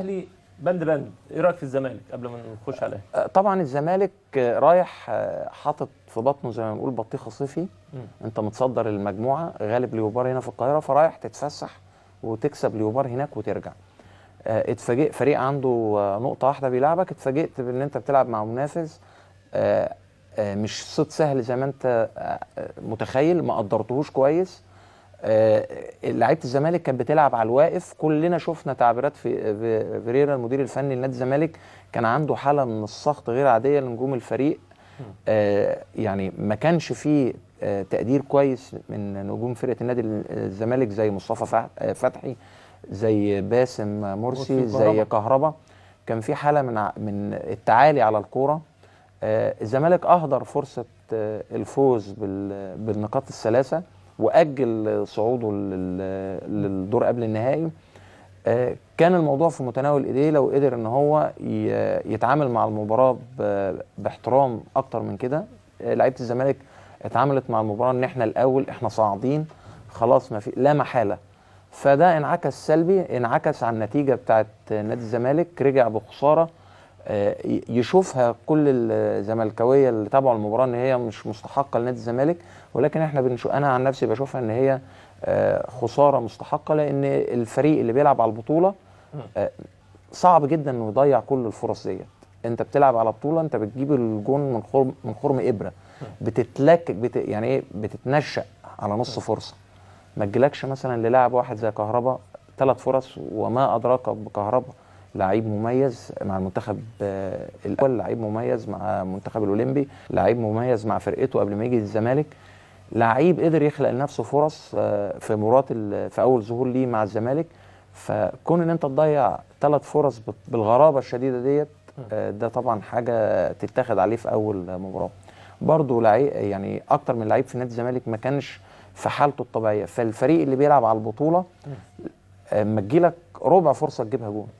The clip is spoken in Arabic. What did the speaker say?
الاهلي بند بند ايه رايك في الزمالك قبل ما نخش عليه أه، طبعا الزمالك أه، رايح أه، حاطط في بطنه زي ما بنقول بطيخه صيفي انت متصدر المجموعه غالب ليوبار هنا في القاهره فرايح تتفسح وتكسب ليوبار هناك وترجع اتفاجئ فريق عنده نقطه واحده بيلعبك اتفاجئت بان انت بتلعب مع منافس مش صيت سهل زي ما انت متخيل ما قدرتهوش كويس آه، لعيبه الزمالك كانت بتلعب على الواقف كلنا شفنا تعبيرات في فيريرا المدير الفني لنادي الزمالك كان عنده حاله من السخط غير عاديه لنجوم الفريق آه، يعني ما كانش فيه آه، تقدير كويس من نجوم فرقه النادي الزمالك زي مصطفى فتحي زي باسم مرسي زي كهربا كان في حاله من من التعالي على الكوره الزمالك اهدر فرصه الفوز بالنقاط الثلاثه واجل صعوده للدور قبل النهائي آه، كان الموضوع في متناول ايديه لو قدر ان هو يتعامل مع المباراه باحترام اكتر من كده آه، لعيبه الزمالك اتعاملت مع المباراه ان احنا الاول احنا صاعدين خلاص ما في لا محاله فده انعكس سلبي انعكس على النتيجه بتاعت نادي الزمالك رجع بخساره آه، يشوفها كل الزملكاويه اللي تابعوا المباراه ان هي مش مستحقه لنادي الزمالك ولكن احنا بنشوف انا عن نفسي بشوفها ان هي آه، خساره مستحقه لان الفريق اللي بيلعب على البطوله آه، صعب جدا انه يضيع كل الفرص ديت انت بتلعب على بطوله انت بتجيب الجون من خرم من خرم ابره بتتلك بت يعني ايه بتتنشأ على نص فرصه ما تجيلكش مثلا للاعب واحد زي كهربا ثلاث فرص وما ادراك بكهربا لعيب مميز مع المنتخب آه، الاول لعيب مميز مع المنتخب الاولمبي لعيب مميز مع فرقته قبل ما يجي الزمالك لعيب قدر يخلق لنفسه فرص آه، في مرات في اول ظهور ليه مع الزمالك فكون ان انت تضيع ثلاث فرص بالغرابه الشديده ديت آه، ده طبعا حاجه تتاخد عليه في اول مباراه برضه لعيب يعني اكتر من لعيب في نادي الزمالك ما كانش في حالته الطبيعيه فالفريق اللي بيلعب على البطوله اما تجيلك ربع فرصه تجيبها جون